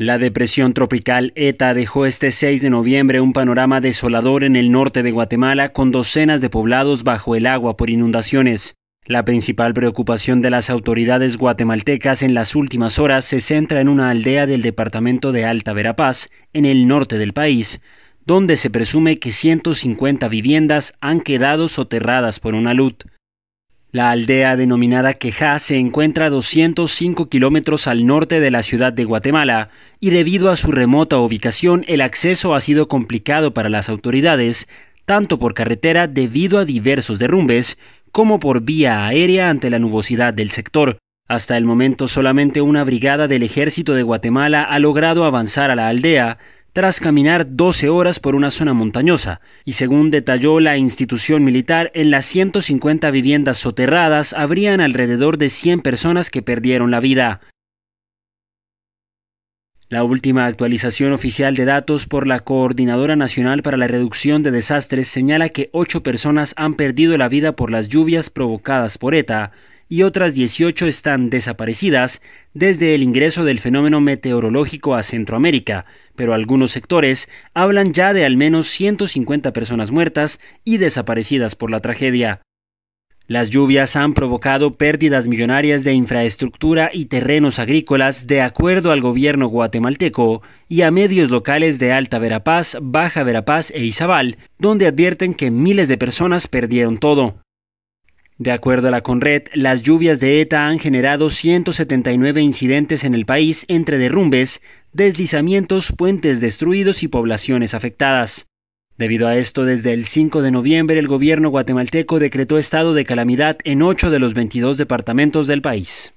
La depresión tropical ETA dejó este 6 de noviembre un panorama desolador en el norte de Guatemala con docenas de poblados bajo el agua por inundaciones. La principal preocupación de las autoridades guatemaltecas en las últimas horas se centra en una aldea del departamento de Alta Verapaz, en el norte del país, donde se presume que 150 viviendas han quedado soterradas por una luz. La aldea denominada Quejá se encuentra a 205 kilómetros al norte de la ciudad de Guatemala y debido a su remota ubicación el acceso ha sido complicado para las autoridades, tanto por carretera debido a diversos derrumbes como por vía aérea ante la nubosidad del sector. Hasta el momento solamente una brigada del ejército de Guatemala ha logrado avanzar a la aldea, tras caminar 12 horas por una zona montañosa, y según detalló la institución militar, en las 150 viviendas soterradas habrían alrededor de 100 personas que perdieron la vida. La última actualización oficial de datos por la Coordinadora Nacional para la Reducción de Desastres señala que ocho personas han perdido la vida por las lluvias provocadas por ETA y otras 18 están desaparecidas desde el ingreso del fenómeno meteorológico a Centroamérica, pero algunos sectores hablan ya de al menos 150 personas muertas y desaparecidas por la tragedia. Las lluvias han provocado pérdidas millonarias de infraestructura y terrenos agrícolas de acuerdo al gobierno guatemalteco y a medios locales de Alta Verapaz, Baja Verapaz e Izabal, donde advierten que miles de personas perdieron todo. De acuerdo a la CONRED, las lluvias de ETA han generado 179 incidentes en el país entre derrumbes, deslizamientos, puentes destruidos y poblaciones afectadas. Debido a esto, desde el 5 de noviembre el gobierno guatemalteco decretó estado de calamidad en 8 de los 22 departamentos del país.